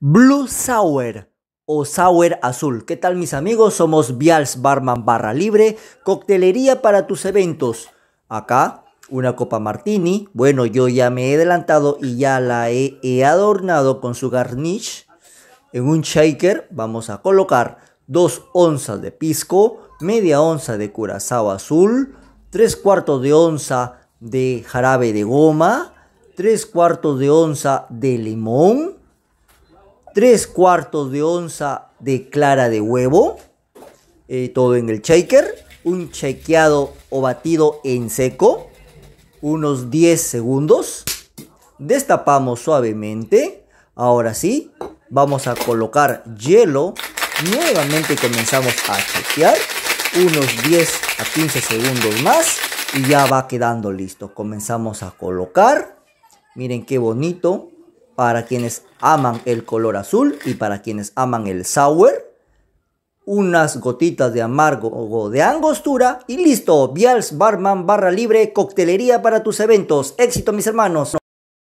Blue Sour o Sour Azul. ¿Qué tal mis amigos? Somos Vials Barman Barra Libre, coctelería para tus eventos. Acá una copa martini. Bueno, yo ya me he adelantado y ya la he, adornado con su garnish. En un shaker vamos a colocar 2 onzas de pisco, media onza de curazao azul, 3 cuartos de onza de jarabe de goma, 3 cuartos de onza de limón, 3 cuartos de onza de clara de huevo, eh, todo en el shaker, un chequeado o batido en seco, unos 10 segundos, destapamos suavemente, ahora sí, vamos a colocar hielo, nuevamente comenzamos a chequear, unos 10 a 15 segundos más y ya va quedando listo. Comenzamos a colocar, miren qué bonito, para quienes aman el color azul y para quienes aman el sour, unas gotitas de amargo o de angostura y listo. Bial's Barman barra libre, coctelería para tus eventos. Éxito mis hermanos.